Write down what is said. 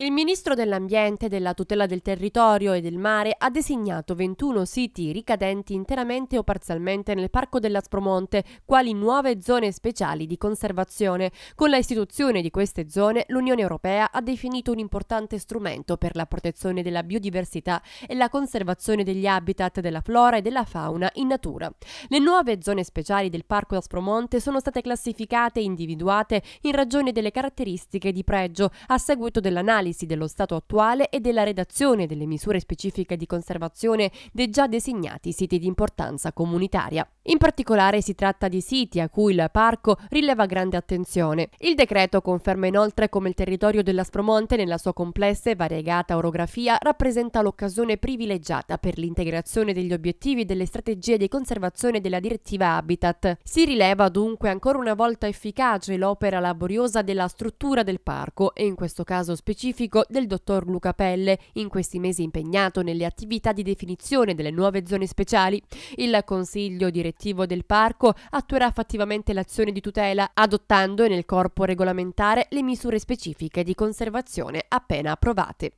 Il ministro dell'Ambiente, della tutela del territorio e del mare ha designato 21 siti ricadenti interamente o parzialmente nel Parco dell'Aspromonte, quali nuove zone speciali di conservazione. Con la istituzione di queste zone, l'Unione Europea ha definito un importante strumento per la protezione della biodiversità e la conservazione degli habitat della flora e della fauna in natura. Le nuove zone speciali del Parco Aspromonte sono state classificate e individuate in ragione delle caratteristiche di pregio a seguito dell'analisi analisi dello stato attuale e della redazione delle misure specifiche di conservazione dei già designati siti di importanza comunitaria. In particolare si tratta di siti a cui il parco rileva grande attenzione. Il decreto conferma inoltre come il territorio dell'Aspromonte nella sua complessa e variegata orografia rappresenta l'occasione privilegiata per l'integrazione degli obiettivi e delle strategie di conservazione della direttiva Habitat. Si rileva dunque ancora una volta efficace l'opera laboriosa della struttura del parco e in questo caso specifico del dottor Luca Pelle, in questi mesi impegnato nelle attività di definizione delle nuove zone speciali. Il Consiglio direttivo protettivo del parco attuerà fattivamente l'azione di tutela, adottando nel corpo regolamentare le misure specifiche di conservazione appena approvate.